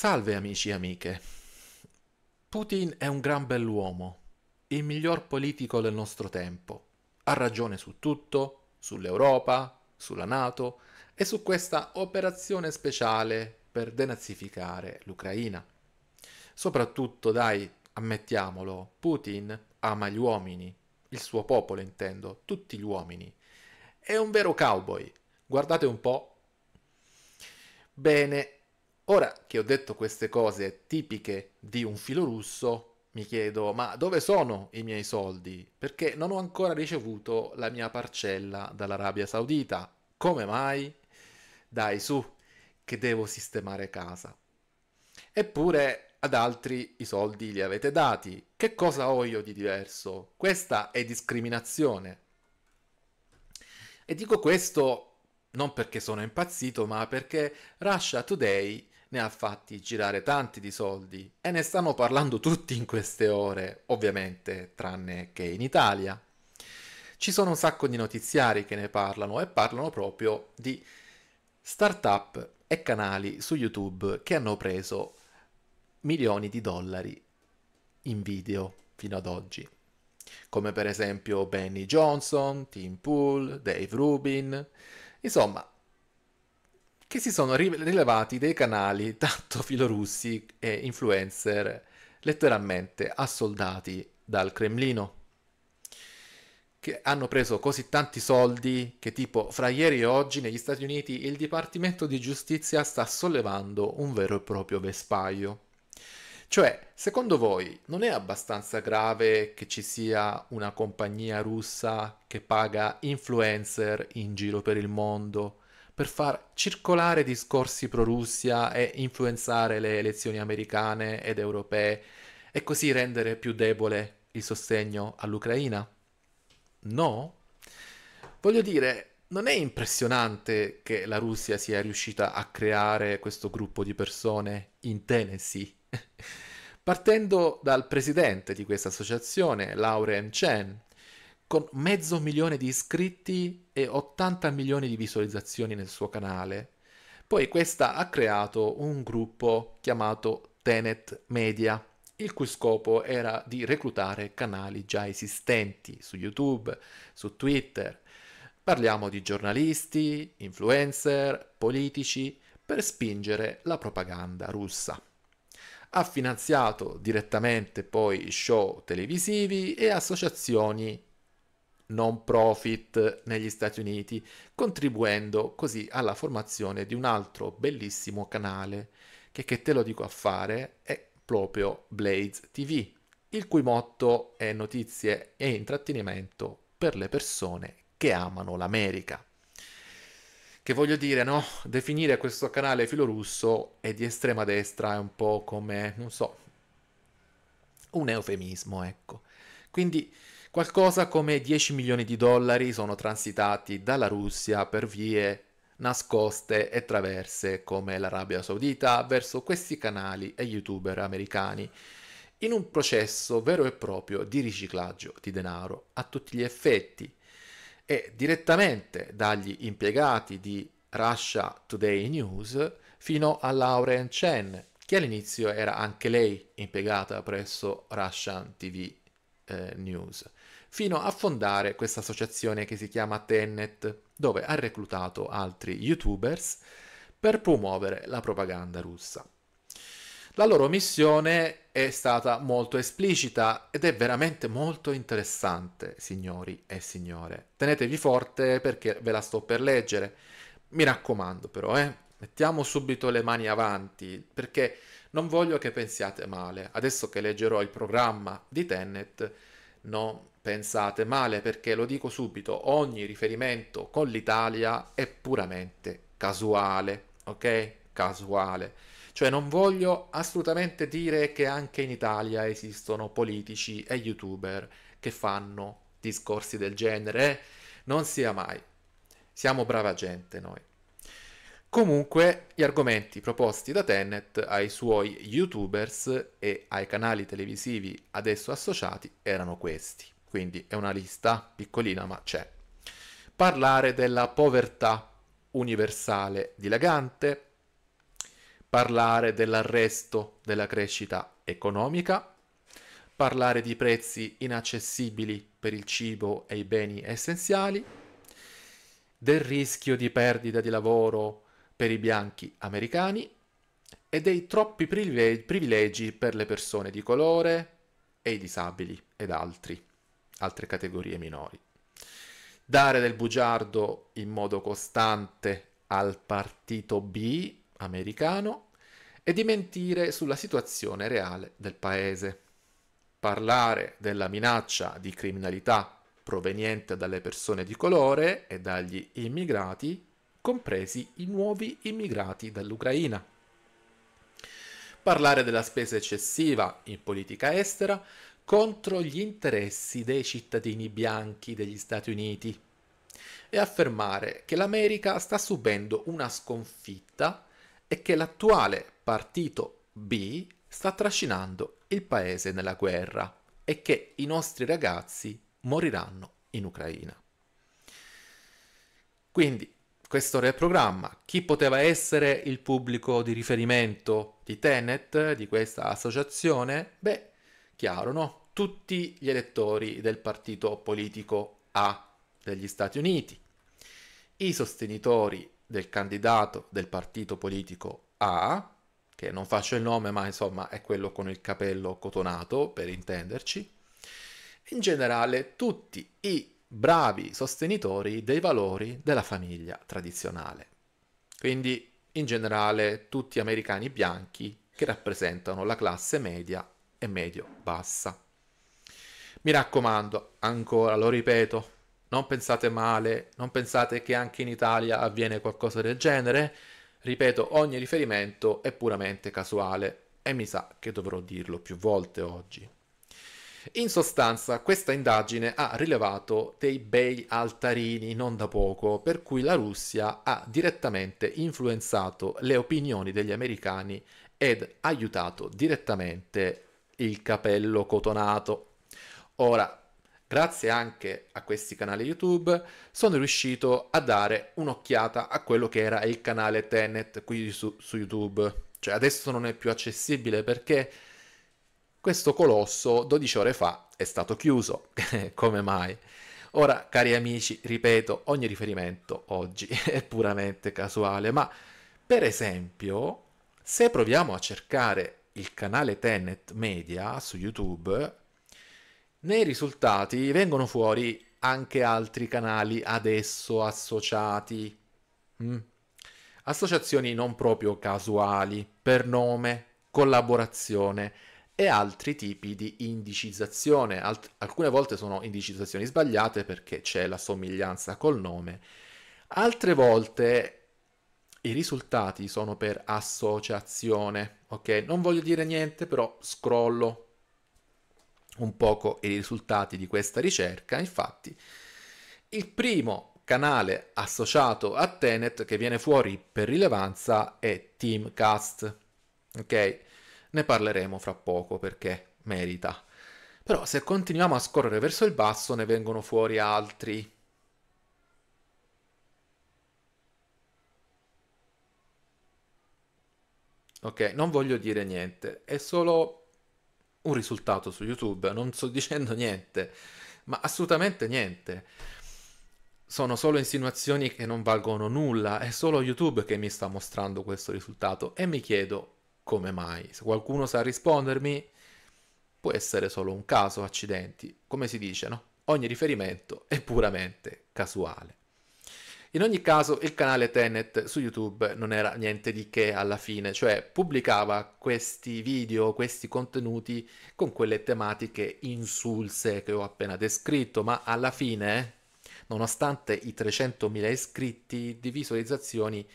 Salve amici e amiche. Putin è un gran bell'uomo, il miglior politico del nostro tempo. Ha ragione su tutto, sull'Europa, sulla Nato e su questa operazione speciale per denazificare l'Ucraina. Soprattutto, dai, ammettiamolo, Putin ama gli uomini, il suo popolo intendo, tutti gli uomini. È un vero cowboy, guardate un po'. Bene, Ora che ho detto queste cose tipiche di un filo russo, mi chiedo ma dove sono i miei soldi? Perché non ho ancora ricevuto la mia parcella dall'Arabia Saudita. Come mai? Dai su, che devo sistemare casa. Eppure ad altri i soldi li avete dati. Che cosa ho io di diverso? Questa è discriminazione. E dico questo non perché sono impazzito, ma perché Russia Today ne ha fatti girare tanti di soldi e ne stanno parlando tutti in queste ore, ovviamente tranne che in Italia. Ci sono un sacco di notiziari che ne parlano e parlano proprio di start-up e canali su YouTube che hanno preso milioni di dollari in video fino ad oggi, come per esempio Benny Johnson, Tim Pool, Dave Rubin. Insomma, che si sono rilevati dei canali tanto filorussi e influencer letteralmente assoldati dal Cremlino, che hanno preso così tanti soldi che tipo fra ieri e oggi negli Stati Uniti il Dipartimento di Giustizia sta sollevando un vero e proprio vespaio. Cioè, secondo voi non è abbastanza grave che ci sia una compagnia russa che paga influencer in giro per il mondo per far circolare discorsi pro-Russia e influenzare le elezioni americane ed europee e così rendere più debole il sostegno all'Ucraina? No? Voglio dire, non è impressionante che la Russia sia riuscita a creare questo gruppo di persone in Tennessee? Partendo dal presidente di questa associazione, Lauren Chen, con mezzo milione di iscritti e 80 milioni di visualizzazioni nel suo canale. Poi questa ha creato un gruppo chiamato Tenet Media, il cui scopo era di reclutare canali già esistenti su YouTube, su Twitter. Parliamo di giornalisti, influencer, politici, per spingere la propaganda russa. Ha finanziato direttamente poi show televisivi e associazioni non profit negli Stati Uniti, contribuendo così alla formazione di un altro bellissimo canale che, che te lo dico a fare è proprio Blades TV, il cui motto è notizie e intrattenimento per le persone che amano l'America. Che voglio dire, no? Definire questo canale filorusso e di estrema destra è un po' come, non so, un eufemismo, ecco. Quindi Qualcosa come 10 milioni di dollari sono transitati dalla Russia per vie nascoste e traverse come l'Arabia Saudita verso questi canali e youtuber americani in un processo vero e proprio di riciclaggio di denaro a tutti gli effetti e direttamente dagli impiegati di Russia Today News fino a Lauren Chen che all'inizio era anche lei impiegata presso Russian TV eh, News, fino a fondare questa associazione che si chiama Tennet, dove ha reclutato altri youtubers per promuovere la propaganda russa. La loro missione è stata molto esplicita ed è veramente molto interessante, signori e signore. Tenetevi forte perché ve la sto per leggere. Mi raccomando però, eh, mettiamo subito le mani avanti perché non voglio che pensiate male. Adesso che leggerò il programma di Tennet, non pensate male perché lo dico subito, ogni riferimento con l'Italia è puramente casuale, ok? Casuale. Cioè non voglio assolutamente dire che anche in Italia esistono politici e youtuber che fanno discorsi del genere, eh? non sia mai. Siamo brava gente noi. Comunque, gli argomenti proposti da Tenet ai suoi youtubers e ai canali televisivi adesso associati erano questi. Quindi è una lista piccolina, ma c'è. Parlare della povertà universale dilagante, parlare dell'arresto della crescita economica, parlare di prezzi inaccessibili per il cibo e i beni essenziali, del rischio di perdita di lavoro per i bianchi americani e dei troppi privilegi per le persone di colore e i disabili ed altri, altre categorie minori. Dare del bugiardo in modo costante al partito B americano e di mentire sulla situazione reale del paese. Parlare della minaccia di criminalità proveniente dalle persone di colore e dagli immigrati compresi i nuovi immigrati dall'Ucraina. Parlare della spesa eccessiva in politica estera contro gli interessi dei cittadini bianchi degli Stati Uniti e affermare che l'America sta subendo una sconfitta e che l'attuale partito B sta trascinando il paese nella guerra e che i nostri ragazzi moriranno in Ucraina. Quindi questo era il programma. Chi poteva essere il pubblico di riferimento di Tenet, di questa associazione? Beh, chiaro, no? Tutti gli elettori del partito politico A degli Stati Uniti, i sostenitori del candidato del partito politico A, che non faccio il nome, ma insomma è quello con il capello cotonato, per intenderci, in generale tutti i bravi sostenitori dei valori della famiglia tradizionale. Quindi, in generale, tutti americani bianchi che rappresentano la classe media e medio-bassa. Mi raccomando, ancora lo ripeto, non pensate male, non pensate che anche in Italia avviene qualcosa del genere. Ripeto, ogni riferimento è puramente casuale e mi sa che dovrò dirlo più volte oggi. In sostanza, questa indagine ha rilevato dei bei altarini non da poco, per cui la Russia ha direttamente influenzato le opinioni degli americani ed aiutato direttamente il capello cotonato. Ora, grazie anche a questi canali YouTube, sono riuscito a dare un'occhiata a quello che era il canale Tenet qui su, su YouTube. Cioè adesso non è più accessibile perché questo colosso 12 ore fa è stato chiuso. Come mai? Ora, cari amici, ripeto, ogni riferimento oggi è puramente casuale, ma per esempio, se proviamo a cercare il canale Tenet Media su YouTube, nei risultati vengono fuori anche altri canali adesso associati. Mm. Associazioni non proprio casuali, per nome, collaborazione, e altri tipi di indicizzazione. Alt- alcune volte sono indicizzazioni sbagliate perché c'è la somiglianza col nome, altre volte i risultati sono per associazione, ok? Non voglio dire niente, però scrollo un poco i risultati di questa ricerca. Infatti, il primo canale associato a Tenet che viene fuori per rilevanza è Teamcast, ok? ne parleremo fra poco perché merita. Però se continuiamo a scorrere verso il basso ne vengono fuori altri. Ok, non voglio dire niente, è solo un risultato su YouTube, non sto dicendo niente, ma assolutamente niente. Sono solo insinuazioni che non valgono nulla, è solo YouTube che mi sta mostrando questo risultato e mi chiedo come mai. Se qualcuno sa rispondermi, può essere solo un caso, accidenti, come si dice, no? Ogni riferimento è puramente casuale. In ogni caso, il canale Tenet su YouTube non era niente di che alla fine, cioè pubblicava questi video, questi contenuti con quelle tematiche insulse che ho appena descritto, ma alla fine, nonostante i 300.000 iscritti di visualizzazioni,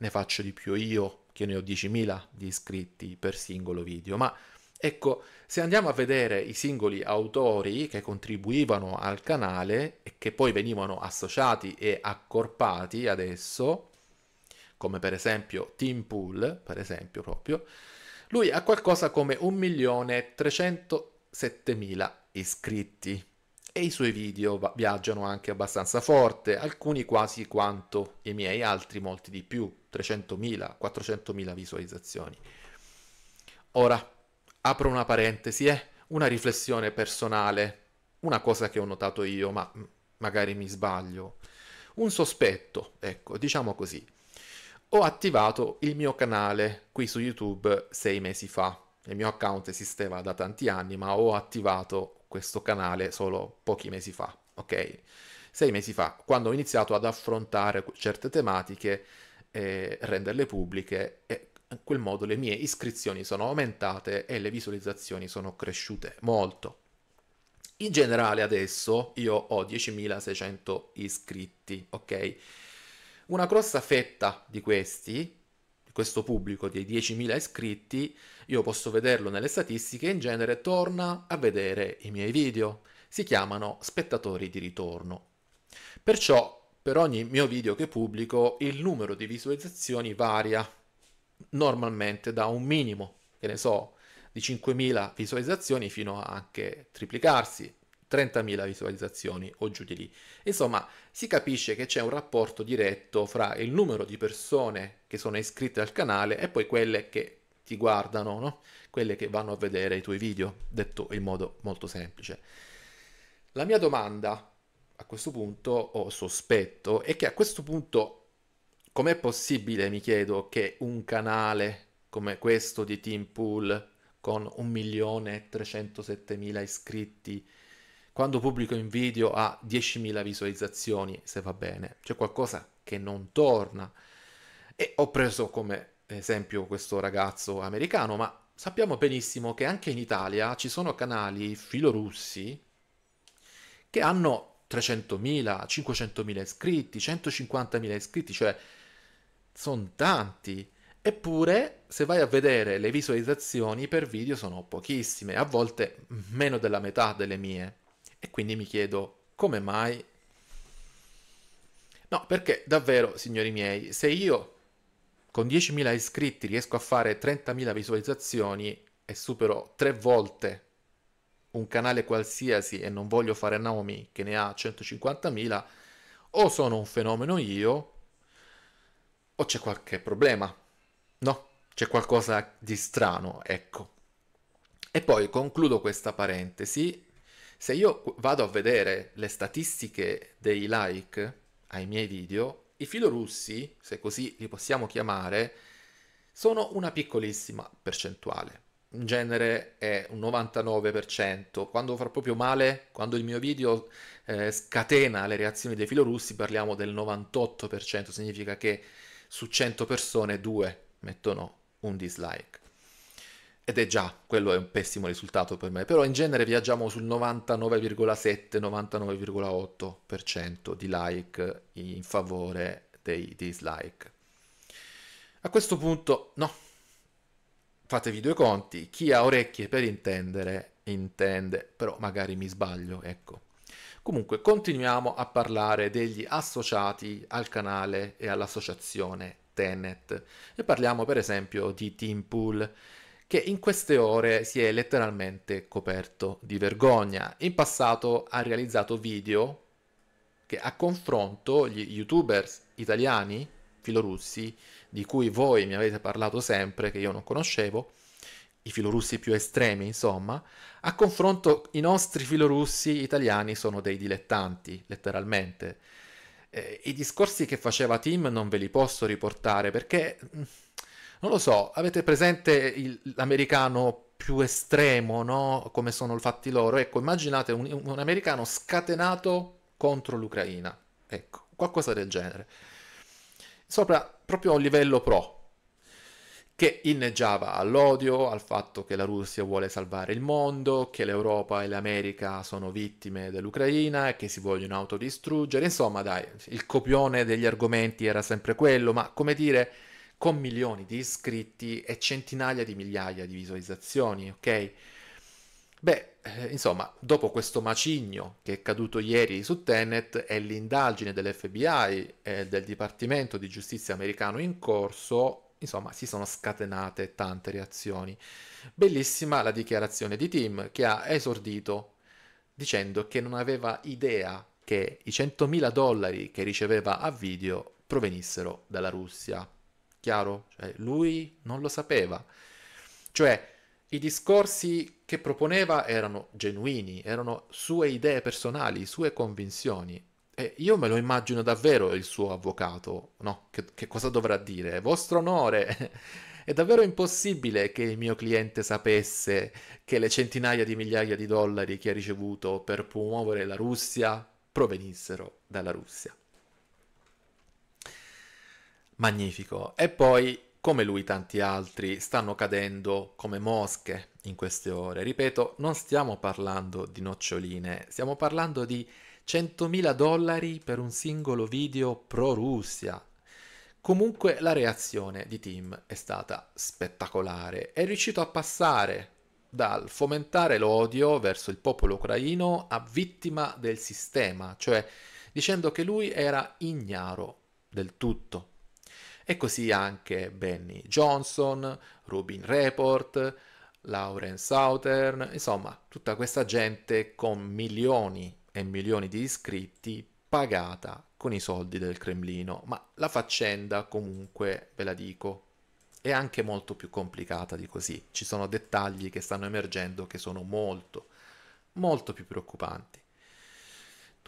ne faccio di più io che io ne ho 10.000 di iscritti per singolo video, ma ecco, se andiamo a vedere i singoli autori che contribuivano al canale e che poi venivano associati e accorpati adesso, come per esempio Tim Pool, per esempio proprio, lui ha qualcosa come 1.307.000 iscritti e i suoi video viaggiano anche abbastanza forte, alcuni quasi quanto i miei, altri molti di più. 300.000, 400.000 visualizzazioni. Ora, apro una parentesi, eh? una riflessione personale, una cosa che ho notato io, ma magari mi sbaglio, un sospetto, ecco, diciamo così. Ho attivato il mio canale qui su YouTube sei mesi fa. Il mio account esisteva da tanti anni, ma ho attivato questo canale solo pochi mesi fa, ok? Sei mesi fa, quando ho iniziato ad affrontare certe tematiche e renderle pubbliche e in quel modo le mie iscrizioni sono aumentate e le visualizzazioni sono cresciute molto. In generale adesso io ho 10.600 iscritti, ok? Una grossa fetta di questi questo pubblico dei 10.000 iscritti, io posso vederlo nelle statistiche, in genere torna a vedere i miei video. Si chiamano spettatori di ritorno. Perciò per ogni mio video che pubblico il numero di visualizzazioni varia normalmente da un minimo, che ne so, di 5.000 visualizzazioni fino a anche triplicarsi, 30.000 visualizzazioni o giù di lì. Insomma, si capisce che c'è un rapporto diretto fra il numero di persone che sono iscritte al canale e poi quelle che ti guardano, no? quelle che vanno a vedere i tuoi video, detto in modo molto semplice. La mia domanda a questo punto ho sospetto è che a questo punto com'è possibile, mi chiedo, che un canale come questo di Team Pool con 1.307.000 iscritti quando pubblico in video ha 10.000 visualizzazioni, se va bene, c'è qualcosa che non torna. E ho preso come esempio questo ragazzo americano, ma sappiamo benissimo che anche in Italia ci sono canali filorussi che hanno 300.000, 500.000 iscritti, 150.000 iscritti, cioè sono tanti. Eppure, se vai a vedere le visualizzazioni per video sono pochissime, a volte meno della metà delle mie. E quindi mi chiedo come mai? No, perché davvero, signori miei, se io con 10.000 iscritti riesco a fare 30.000 visualizzazioni e supero tre volte un canale qualsiasi e non voglio fare nomi che ne ha 150.000, o sono un fenomeno io, o c'è qualche problema. No, c'è qualcosa di strano, ecco. E poi concludo questa parentesi. Se io vado a vedere le statistiche dei like ai miei video, i filorussi, se così li possiamo chiamare, sono una piccolissima percentuale in genere è un 99%, quando fa proprio male, quando il mio video eh, scatena le reazioni dei filorussi parliamo del 98%, significa che su 100 persone 2 mettono un dislike. Ed è già, quello è un pessimo risultato per me, però in genere viaggiamo sul 99,7-99,8% di like in favore dei dislike. A questo punto, no, fatevi due conti, chi ha orecchie per intendere, intende, però magari mi sbaglio, ecco. Comunque continuiamo a parlare degli associati al canale e all'associazione Tenet e parliamo per esempio di Team Pool che in queste ore si è letteralmente coperto di vergogna. In passato ha realizzato video che a confronto gli youtubers italiani filorussi di cui voi mi avete parlato sempre, che io non conoscevo, i filorussi più estremi, insomma, a confronto i nostri filorussi italiani sono dei dilettanti, letteralmente. Eh, I discorsi che faceva Tim non ve li posso riportare perché, mm, non lo so, avete presente il, l'americano più estremo, no? Come sono fatti loro? Ecco, immaginate un, un americano scatenato contro l'Ucraina, ecco, qualcosa del genere sopra proprio a un livello pro, che inneggiava all'odio, al fatto che la Russia vuole salvare il mondo, che l'Europa e l'America sono vittime dell'Ucraina e che si vogliono autodistruggere. Insomma, dai, il copione degli argomenti era sempre quello, ma come dire, con milioni di iscritti e centinaia di migliaia di visualizzazioni, ok? Beh, eh, insomma, dopo questo macigno che è caduto ieri su Tenet e l'indagine dell'FBI e del Dipartimento di Giustizia americano in corso, insomma, si sono scatenate tante reazioni. Bellissima la dichiarazione di Tim che ha esordito dicendo che non aveva idea che i 100.000 dollari che riceveva a video provenissero dalla Russia. Chiaro? Cioè, lui non lo sapeva. Cioè, i discorsi che proponeva erano genuini, erano sue idee personali, sue convinzioni. E io me lo immagino davvero il suo avvocato, no? Che, che cosa dovrà dire? Vostro onore! È davvero impossibile che il mio cliente sapesse che le centinaia di migliaia di dollari che ha ricevuto per promuovere la Russia provenissero dalla Russia. Magnifico. E poi come lui tanti altri, stanno cadendo come mosche in queste ore. Ripeto, non stiamo parlando di noccioline, stiamo parlando di 100.000 dollari per un singolo video pro-Russia. Comunque la reazione di Tim è stata spettacolare, è riuscito a passare dal fomentare l'odio verso il popolo ucraino a vittima del sistema, cioè dicendo che lui era ignaro del tutto e così anche Benny Johnson, Rubin Report, Lauren Southern, insomma tutta questa gente con milioni e milioni di iscritti pagata con i soldi del Cremlino, ma la faccenda comunque, ve la dico, è anche molto più complicata di così, ci sono dettagli che stanno emergendo che sono molto, molto più preoccupanti.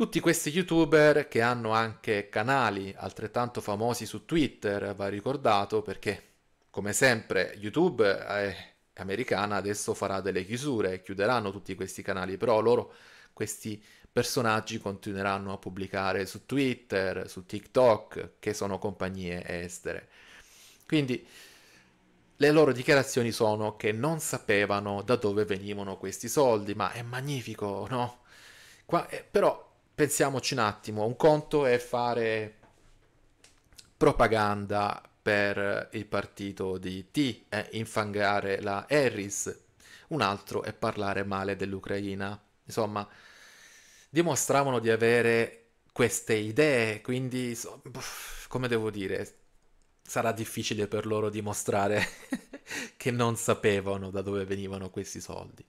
Tutti questi youtuber che hanno anche canali altrettanto famosi su Twitter, va ricordato perché come sempre YouTube eh, è americana, adesso farà delle chiusure, chiuderanno tutti questi canali, però loro questi personaggi continueranno a pubblicare su Twitter, su TikTok, che sono compagnie estere. Quindi le loro dichiarazioni sono che non sapevano da dove venivano questi soldi, ma è magnifico, no? Qua, eh, però pensiamoci un attimo, un conto è fare propaganda per il partito di T e infangare la Harris, un altro è parlare male dell'Ucraina. Insomma, dimostravano di avere queste idee, quindi so, come devo dire, sarà difficile per loro dimostrare che non sapevano da dove venivano questi soldi.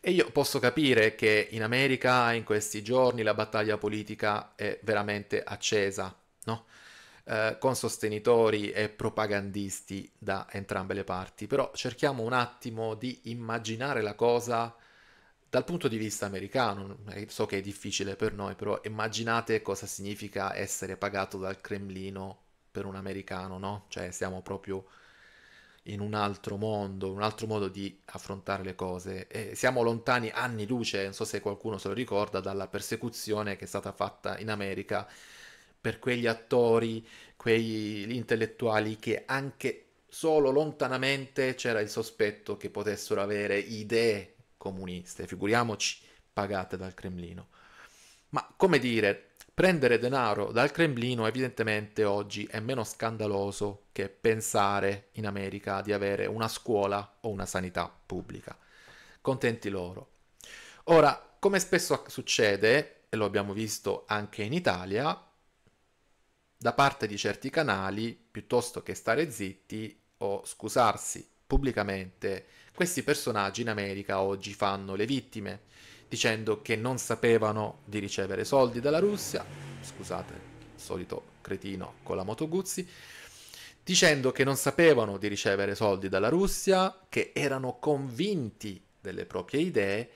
E io posso capire che in America in questi giorni la battaglia politica è veramente accesa, no? eh, con sostenitori e propagandisti da entrambe le parti, però cerchiamo un attimo di immaginare la cosa dal punto di vista americano, eh, so che è difficile per noi, però immaginate cosa significa essere pagato dal Cremlino per un americano, no? Cioè siamo proprio in un altro mondo, un altro modo di affrontare le cose. E siamo lontani anni luce, non so se qualcuno se lo ricorda, dalla persecuzione che è stata fatta in America per quegli attori, quegli intellettuali che anche solo lontanamente c'era il sospetto che potessero avere idee comuniste, figuriamoci pagate dal Cremlino. Ma come dire, Prendere denaro dal Cremlino evidentemente oggi è meno scandaloso che pensare in America di avere una scuola o una sanità pubblica. Contenti loro. Ora, come spesso succede, e lo abbiamo visto anche in Italia, da parte di certi canali, piuttosto che stare zitti o scusarsi pubblicamente, questi personaggi in America oggi fanno le vittime dicendo che non sapevano di ricevere soldi dalla Russia, scusate, solito cretino con la moto Guzzi, dicendo che non sapevano di ricevere soldi dalla Russia, che erano convinti delle proprie idee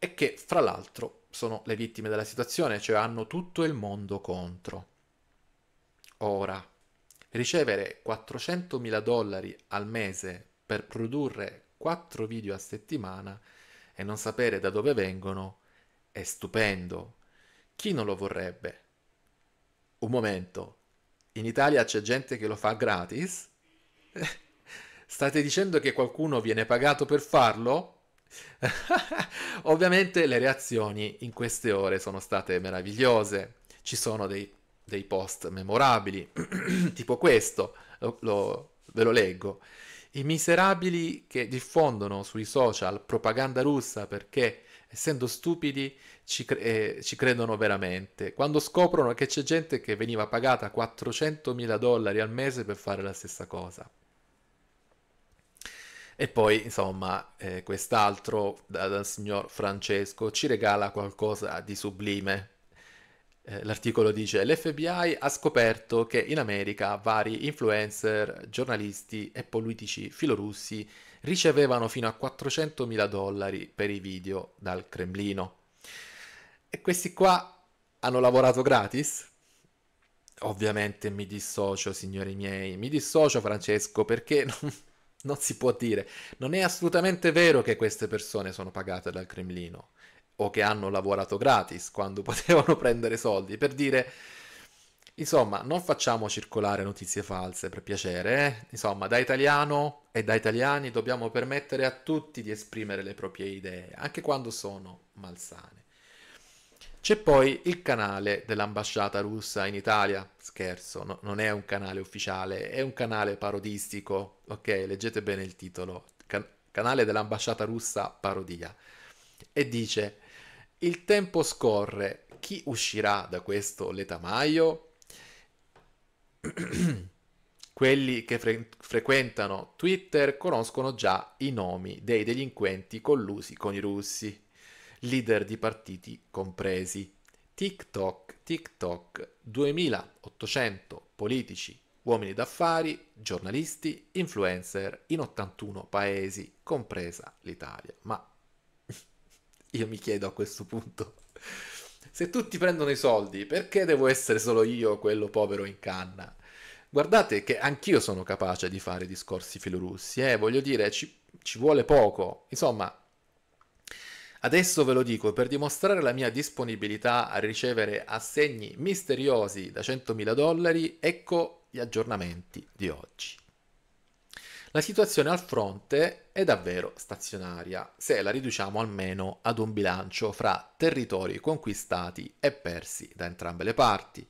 e che, fra l'altro, sono le vittime della situazione, cioè hanno tutto il mondo contro. Ora, ricevere 400.000 dollari al mese per produrre 4 video a settimana e non sapere da dove vengono è stupendo. Chi non lo vorrebbe? Un momento, in Italia c'è gente che lo fa gratis? State dicendo che qualcuno viene pagato per farlo? Ovviamente le reazioni in queste ore sono state meravigliose. Ci sono dei, dei post memorabili, tipo questo, lo, lo, ve lo leggo. I miserabili che diffondono sui social propaganda russa perché essendo stupidi ci, cre- eh, ci, credono veramente. Quando scoprono che c'è gente che veniva pagata 400.000 dollari al mese per fare la stessa cosa. E poi, insomma, eh, quest'altro dal signor Francesco ci regala qualcosa di sublime. Eh, l'articolo dice l'FBI ha scoperto che in America vari influencer, giornalisti e politici filorussi ricevevano fino a 400 mila dollari per i video dal Cremlino. E questi qua hanno lavorato gratis? Ovviamente mi dissocio, signori miei, mi dissocio Francesco perché non, non si può dire, non è assolutamente vero che queste persone sono pagate dal Cremlino o che hanno lavorato gratis quando potevano prendere soldi, per dire... Insomma, non facciamo circolare notizie false per piacere, eh? insomma, da italiano e da italiani dobbiamo permettere a tutti di esprimere le proprie idee, anche quando sono malsane. C'è poi il canale dell'ambasciata russa in Italia, scherzo, no, non è un canale ufficiale, è un canale parodistico, ok, leggete bene il titolo, Can- canale dell'ambasciata russa parodia, e dice il tempo scorre, chi uscirà da questo letamaio? Quelli che fre- frequentano Twitter conoscono già i nomi dei delinquenti collusi con i russi, leader di partiti compresi. TikTok, TikTok, 2800 politici, uomini d'affari, giornalisti, influencer in 81 paesi, compresa l'Italia. Ma io mi chiedo a questo punto, se tutti prendono i soldi, perché devo essere solo io quello povero in canna? Guardate che anch'io sono capace di fare discorsi filorussi, eh, voglio dire, ci, ci vuole poco. Insomma, Adesso ve lo dico per dimostrare la mia disponibilità a ricevere assegni misteriosi da 100.000 dollari, ecco gli aggiornamenti di oggi. La situazione al fronte è davvero stazionaria, se la riduciamo almeno ad un bilancio fra territori conquistati e persi da entrambe le parti.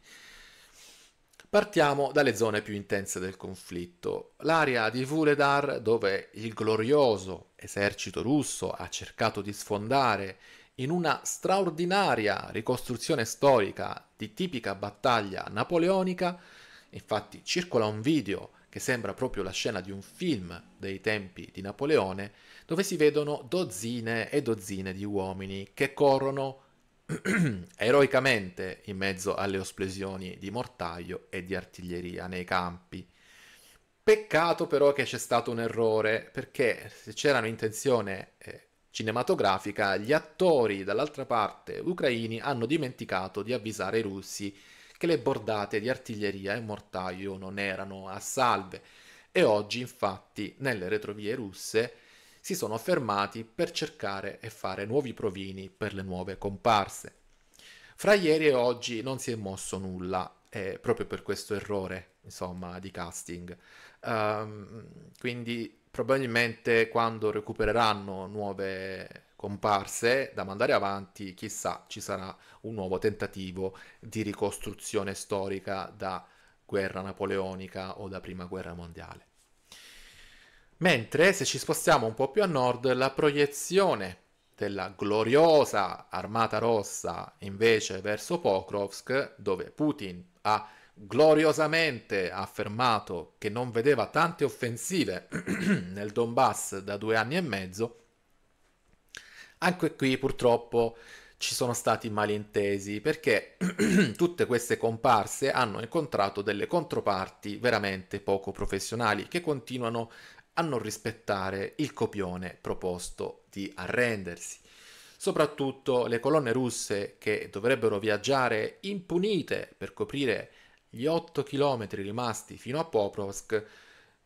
Partiamo dalle zone più intense del conflitto. L'area di Vuledar, dove il glorioso esercito russo ha cercato di sfondare in una straordinaria ricostruzione storica di tipica battaglia napoleonica, infatti circola un video che sembra proprio la scena di un film dei tempi di Napoleone, dove si vedono dozzine e dozzine di uomini che corrono eroicamente in mezzo alle esplosioni di mortaio e di artiglieria nei campi. Peccato però che c'è stato un errore, perché se c'era un'intenzione eh, cinematografica, gli attori dall'altra parte ucraini hanno dimenticato di avvisare i russi che le bordate di artiglieria e mortaio non erano a salve e oggi infatti nelle retrovie russe si sono fermati per cercare e fare nuovi provini per le nuove comparse. Fra ieri e oggi non si è mosso nulla, eh, proprio per questo errore, insomma, di casting. Um, quindi probabilmente quando recupereranno nuove comparse da mandare avanti, chissà ci sarà un nuovo tentativo di ricostruzione storica da guerra napoleonica o da prima guerra mondiale. Mentre se ci spostiamo un po' più a nord, la proiezione della gloriosa armata rossa invece verso Pokrovsk, dove Putin ha gloriosamente affermato che non vedeva tante offensive nel Donbass da due anni e mezzo, anche qui purtroppo ci sono stati malintesi perché tutte queste comparse hanno incontrato delle controparti veramente poco professionali che continuano a non rispettare il copione proposto di arrendersi. Soprattutto le colonne russe che dovrebbero viaggiare impunite per coprire gli 8 km rimasti fino a Poprovsk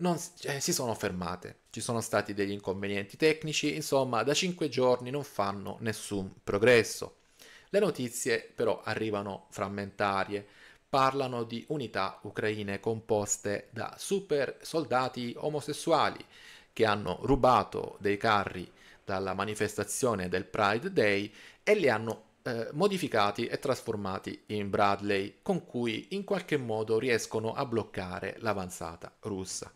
non, eh, si sono fermate. Ci sono stati degli inconvenienti tecnici, insomma da 5 giorni non fanno nessun progresso. Le notizie però arrivano frammentarie, parlano di unità ucraine composte da super soldati omosessuali che hanno rubato dei carri dalla manifestazione del Pride Day e li hanno eh, modificati e trasformati in Bradley, con cui in qualche modo riescono a bloccare l'avanzata russa.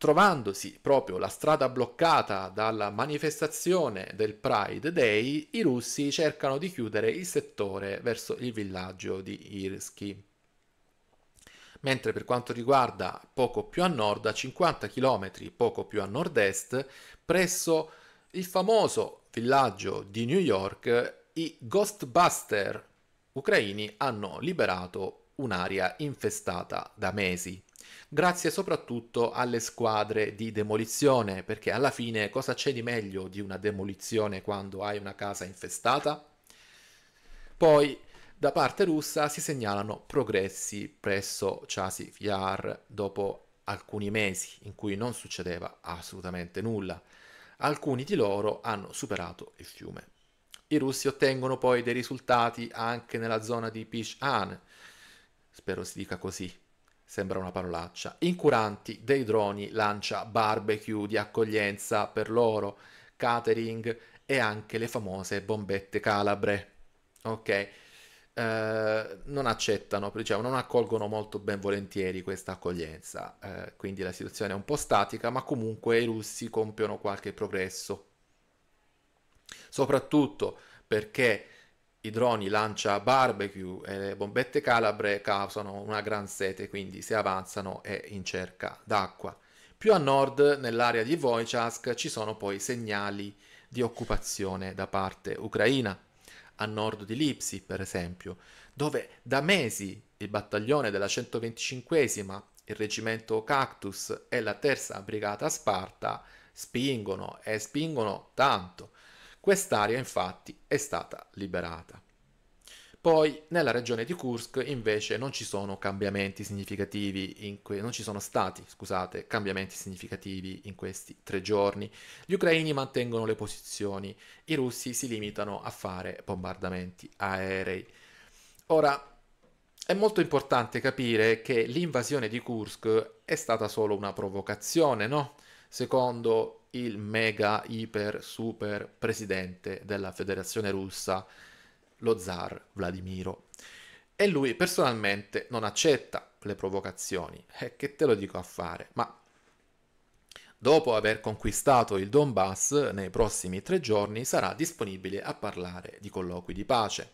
Trovandosi proprio la strada bloccata dalla manifestazione del Pride Day, i russi cercano di chiudere il settore verso il villaggio di Irsky. Mentre per quanto riguarda poco più a nord, a 50 km poco più a nord-est, presso il famoso villaggio di New York, i Ghostbuster ucraini hanno liberato un'area infestata da mesi grazie soprattutto alle squadre di demolizione, perché alla fine cosa c'è di meglio di una demolizione quando hai una casa infestata? Poi da parte russa si segnalano progressi presso Chasi Fiar dopo alcuni mesi in cui non succedeva assolutamente nulla. Alcuni di loro hanno superato il fiume. I russi ottengono poi dei risultati anche nella zona di Pishan, spero si dica così, sembra una parolaccia, incuranti dei droni lancia barbecue di accoglienza per loro, catering e anche le famose bombette calabre. Ok. Eh, non accettano, diciamo, non accolgono molto ben volentieri questa accoglienza, eh, quindi la situazione è un po' statica, ma comunque i russi compiono qualche progresso, soprattutto perché i droni lancia barbecue e le bombette calabre causano una gran sete, quindi si avanzano e in cerca d'acqua. Più a nord, nell'area di Wojciask, ci sono poi segnali di occupazione da parte ucraina, a nord di Lipsi, per esempio, dove da mesi il battaglione della 125esima, il reggimento Cactus e la terza brigata Sparta spingono e spingono tanto Quest'area infatti è stata liberata. Poi nella regione di Kursk invece non ci sono cambiamenti significativi, que- non ci sono stati, scusate, cambiamenti significativi in questi tre giorni. Gli ucraini mantengono le posizioni, i russi si limitano a fare bombardamenti aerei. Ora, è molto importante capire che l'invasione di Kursk è stata solo una provocazione, no? secondo il mega, iper, super presidente della federazione russa, lo zar Vladimiro. E lui personalmente non accetta le provocazioni. E eh, che te lo dico a fare? Ma dopo aver conquistato il Donbass, nei prossimi tre giorni sarà disponibile a parlare di colloqui di pace.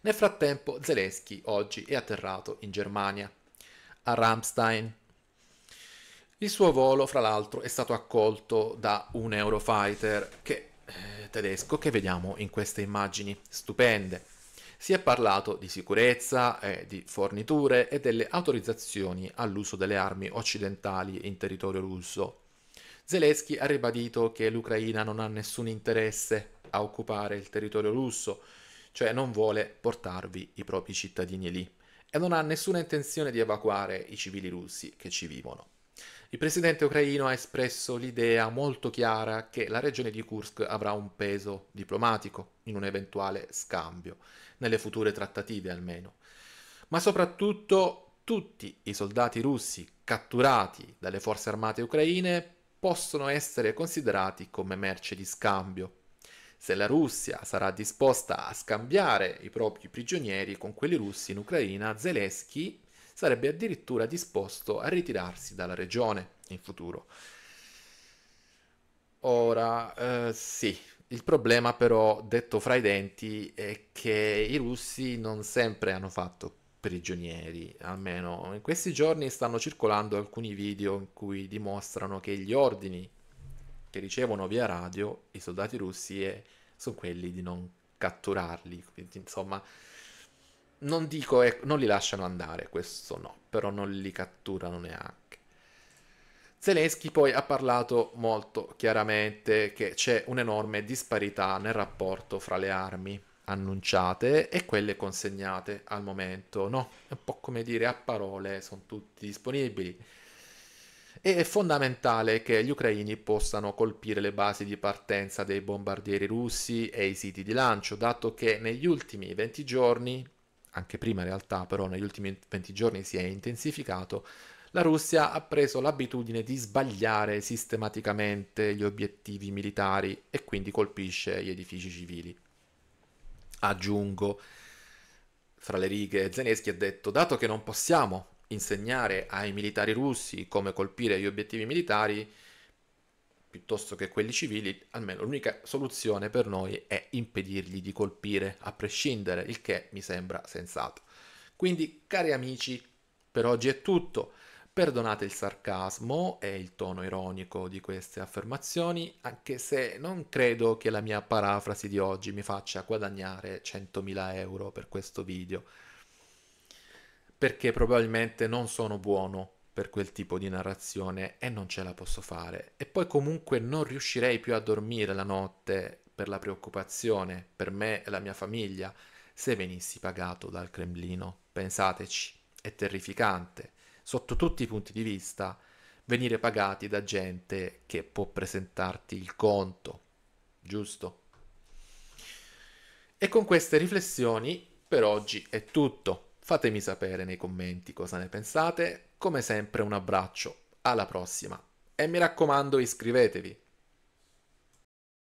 Nel frattempo Zelensky oggi è atterrato in Germania, a Ramstein, il suo volo, fra l'altro, è stato accolto da un Eurofighter che, eh, tedesco che vediamo in queste immagini stupende. Si è parlato di sicurezza, eh, di forniture e delle autorizzazioni all'uso delle armi occidentali in territorio russo. Zelensky ha ribadito che l'Ucraina non ha nessun interesse a occupare il territorio russo, cioè non vuole portarvi i propri cittadini lì e non ha nessuna intenzione di evacuare i civili russi che ci vivono. Il presidente ucraino ha espresso l'idea molto chiara che la regione di Kursk avrà un peso diplomatico in un eventuale scambio, nelle future trattative almeno. Ma soprattutto tutti i soldati russi catturati dalle forze armate ucraine possono essere considerati come merce di scambio. Se la Russia sarà disposta a scambiare i propri prigionieri con quelli russi in Ucraina, Zelensky sarebbe addirittura disposto a ritirarsi dalla regione in futuro. Ora, eh, sì, il problema però, detto fra i denti, è che i russi non sempre hanno fatto prigionieri, almeno in questi giorni stanno circolando alcuni video in cui dimostrano che gli ordini che ricevono via radio i soldati russi eh, sono quelli di non catturarli, Quindi, insomma non dico, ecco, non li lasciano andare, questo no, però non li catturano neanche. Zelensky poi ha parlato molto chiaramente che c'è un'enorme disparità nel rapporto fra le armi annunciate e quelle consegnate al momento, no? È un po' come dire a parole sono tutti disponibili. E è fondamentale che gli ucraini possano colpire le basi di partenza dei bombardieri russi e i siti di lancio, dato che negli ultimi 20 giorni anche prima in realtà, però negli ultimi 20 giorni si è intensificato, la Russia ha preso l'abitudine di sbagliare sistematicamente gli obiettivi militari e quindi colpisce gli edifici civili. Aggiungo, fra le righe, Zelensky ha detto, dato che non possiamo insegnare ai militari russi come colpire gli obiettivi militari, piuttosto che quelli civili, almeno l'unica soluzione per noi è impedirgli di colpire, a prescindere, il che mi sembra sensato. Quindi, cari amici, per oggi è tutto. Perdonate il sarcasmo e il tono ironico di queste affermazioni, anche se non credo che la mia parafrasi di oggi mi faccia guadagnare 100.000 euro per questo video, perché probabilmente non sono buono per quel tipo di narrazione e non ce la posso fare. E poi comunque non riuscirei più a dormire la notte per la preoccupazione per me e la mia famiglia se venissi pagato dal Cremlino. Pensateci, è terrificante, sotto tutti i punti di vista, venire pagati da gente che può presentarti il conto, giusto? E con queste riflessioni per oggi è tutto. Fatemi sapere nei commenti cosa ne pensate, come sempre un abbraccio, alla prossima e mi raccomando iscrivetevi.